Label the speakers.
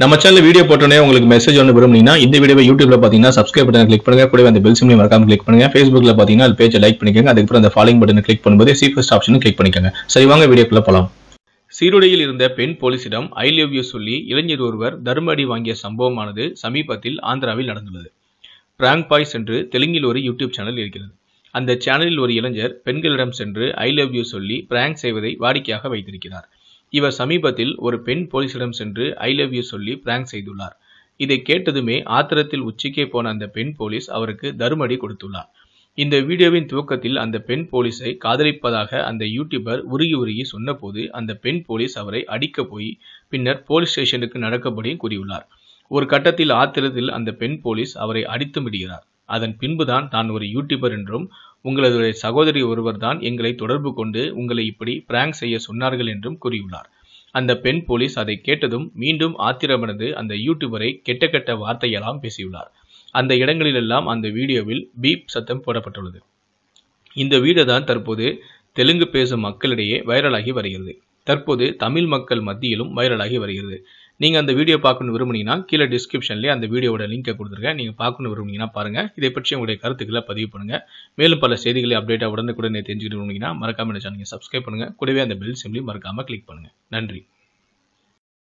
Speaker 1: நம்ம channel video போட்டோன்னே உங்களுக்கு மெசேஜ் ஒன்று விரும்புனீங்கன்னா இந்த வீடியோ யூடியூப்ல பார்த்தீங்கன்னா சப்ஸ்கிரைப் பட்டன் கிளிக் பண்ணுங்க கூட அந்த பெல் சிம்லையும் மறக்காம கிளிக் பண்ணுங்க ஃபேஸ்புக்ல பார்த்தீங்கன்னா அது பேஜை லைக் பண்ணிக்கோங்க அதுக்கப்புறம் அந்த ஃபாலோயிங் பட்டன் கிளிக் பண்ணும்போது சீஃபஸ்ட் ஆப்ஷனும் கிளிக் பண்ணிக்கோங்க சரி வாங்க வீடியோக்குள்ள போகலாம் சீருடையில் இருந்த பெண் போலீசிடம் ஐ லவ் யூ சொல்லி இளைஞர் ஒருவர் தர்ம அடி வாங்கிய சம்பவமானது சமீபத்தில் ஆந்திராவில் நடந்துள்ளது பிராங்க் பாய்ஸ் என்று தெலுங்கில் ஒரு யூடியூப் சேனல் இருக்கிறது அந்த சேனலில் ஒரு இளைஞர் பெண்களிடம் சென்று ஐ லவ் யூ சொல்லி பிராங்க் செய்வதை வாடிக்கையாக வைத்திருக்கிறார் இவர் சமீபத்தில் ஒரு பெண் போலீசிடம் சென்று ஐ லவ் யூ சொல்லி பிராங்க் செய்துள்ளார் இதை கேட்டதுமே ஆத்திரத்தில் உச்சிக்கே போன அந்த பெண் போலீஸ் அவருக்கு தருமடி கொடுத்துள்ளார் இந்த வீடியோவின் துவக்கத்தில் அந்த பெண் போலீஸை காதலிப்பதாக அந்த யூடியூபர் உருகி உருகி சொன்னபோது அந்த பெண் போலீஸ் அவரை அடிக்க போய் பின்னர் போலீஸ் ஸ்டேஷனுக்கு நடக்கப்படி கூறியுள்ளார் ஒரு கட்டத்தில் ஆத்திரத்தில் அந்த பெண் போலீஸ் அவரை அடித்து விடுகிறார் அதன் பின்புதான் தான் ஒரு யூடியூபர் என்றும் உங்களது சகோதரி ஒருவர்தான் எங்களை தொடர்பு கொண்டு உங்களை இப்படி பிராங்க் செய்ய சொன்னார்கள் என்றும் கூறியுள்ளார் அந்த பெண் போலீஸ் அதை கேட்டதும் மீண்டும் ஆத்திரமடைந்து அந்த யூடியூபரை கெட்ட கெட்ட வார்த்தையெல்லாம் பேசியுள்ளார் அந்த இடங்களிலெல்லாம் அந்த வீடியோவில் பீப் சத்தம் போடப்பட்டுள்ளது இந்த வீடியோ தான் தற்போது தெலுங்கு பேசும் மக்களிடையே வைரலாகி வருகிறது தற்போது தமிழ் மக்கள் மத்தியிலும் வைரலாகி வருகிறது நீங்கள் அந்த வீடியோ பார்க்கணும் விரும்புனீங்கன்னா கீழே டிஸ்கிரிப்ஷன்லேயே அந்த வீடியோட லிங்கை கொடுத்துருக்கேன் நீங்கள் பார்க்கணும் விரும்புனீங்கன்னா பாருங்கள் இதை பற்றி உங்களுடைய கருத்துக்களை பதிவு பண்ணுங்கள் மேலும் பல செய்திகளை அப்டேட்டாக நீங்கள் தெரிஞ்சுக்கிட்டு விரும்புனீங்கன்னா மறக்காமல் சேனலை சப்ஸ்கிரைப் பண்ணுங்கள் கூடவே அந்த பெல் சிம்லையும் மறக்காமல் கிளிக் பண்ணுங்கள் நன்றி